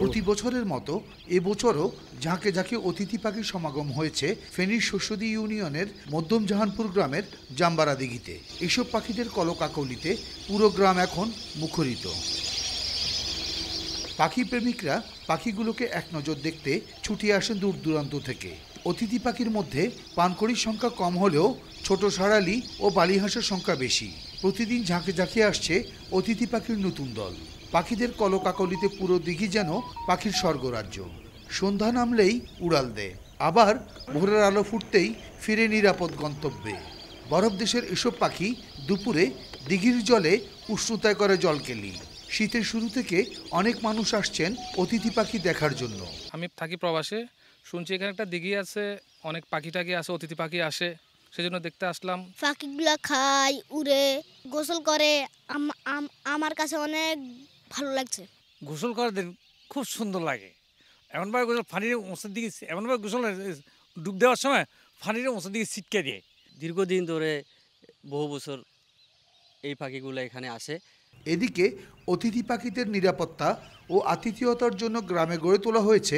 প্রতি বছরের মতো এবছরও ঝাঁকে ঝাঁকে অতিথি পাখির সমাগম হয়েছে ফেনীর শস্যদী ইউনিয়নের মধ্যম জাহানপুর গ্রামের জাম্বারা দিঘিতে এসব পাখিদের কলকাকলিতে পুরো গ্রাম এখন মুখরিত পাখি প্রেমিকরা পাখিগুলোকে এক নজর দেখতে ছুটি আসেন দূর দূরান্ত থেকে অতিথি পাখির মধ্যে পানকড়ির সংখ্যা কম হলেও ছোট সারালি ও বালিহাঁসের সংখ্যা বেশি প্রতিদিন ঝাঁকে ঝাঁকে আসছে অতিথি পাখির নতুন দল পাখিদের কলকাকলিতে পুরো দিঘি যেন পাখির স্বর্গরাজ্য সন্ধ্যা নামলেই উড়াল দেয় আবার ভোরের আলো ফুটতেই ফিরে নিরাপদ গন্তব্যে বরফ দেশের এসব পাখি দুপুরে দিঘির জলে উষ্ণতায় করে জলকেলি শীতের শুরু থেকে অনেক মানুষ আসছেন অতিথি পাখি দেখার জন্য আমি থাকি প্রবাসে শুনছি এখানে একটা দিঘি আছে অনেক পাখি টাকি আসে অতিথি পাখি আসে সেজন্য দেখতে আসলাম পাখিগুলা খায় উড়ে গোসল করে আমার কাছে অনেক ভালো লাগছে গোসল করার দিন খুব সুন্দর লাগে এমনভাবে গোসল ফানির ওষুধ দিকে এমনভাবে গোসল ডুব দেওয়ার সময় ফানির ওঁচের দিকে ছিটকে দিয়ে দীর্ঘদিন ধরে বহু বছর এই পাখিগুলো এখানে আসে এদিকে অতিথি পাখিদের নিরাপত্তা ও আতিথিয়তার জন্য গ্রামে গড়ে তোলা হয়েছে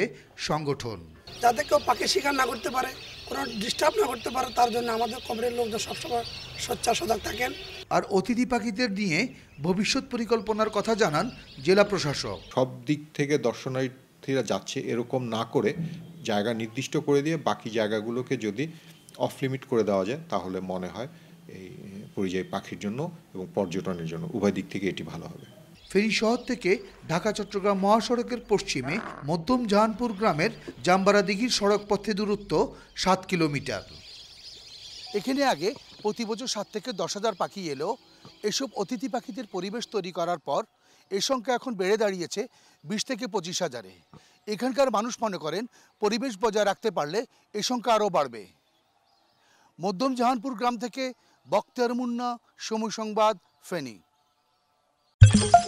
সংগঠন যাতে কেউ পাখি শিকার না করতে পারে কোনো ডিস্টার্ব না করতে পারে তার জন্য আমাদের কমরের লোকজন সবসময় সোচ্চা সজাগ থাকেন আর অতিথি পাখিদের নিয়ে ভবিষ্যৎ পরিকল্পনার কথা জানান জেলা প্রশাসক সব দিক থেকে দর্শনার্থীরা যাচ্ছে এরকম না করে জায়গা নির্দিষ্ট করে দিয়ে বাকি জায়গাগুলোকে যদি অফ লিমিট করে দেওয়া যায় তাহলে মনে হয় এই পরিযায়ী পাখির জন্য এবং পর্যটনের জন্য উভয় দিক থেকে এটি ভালো হবে ফেনী শহর থেকে ঢাকা চট্টগ্রাম মহাসড়কের পশ্চিমে মধ্যম জাহানপুর গ্রামের দিঘির সড়ক পথে দূরত্ব সাত কিলোমিটার এখানে আগে প্রতি বছর সাত থেকে দশ হাজার পাখি এলো এসব অতিথি পাখিদের পরিবেশ তৈরি করার পর এ সংখ্যা এখন বেড়ে দাঁড়িয়েছে বিশ থেকে পঁচিশ হাজারে এখানকার মানুষ মনে করেন পরিবেশ বজায় রাখতে পারলে এ সংখ্যা আরও বাড়বে মধ্যম জাহানপুর গ্রাম থেকে বক্তার মুন্না সময় সংবাদ ফেনী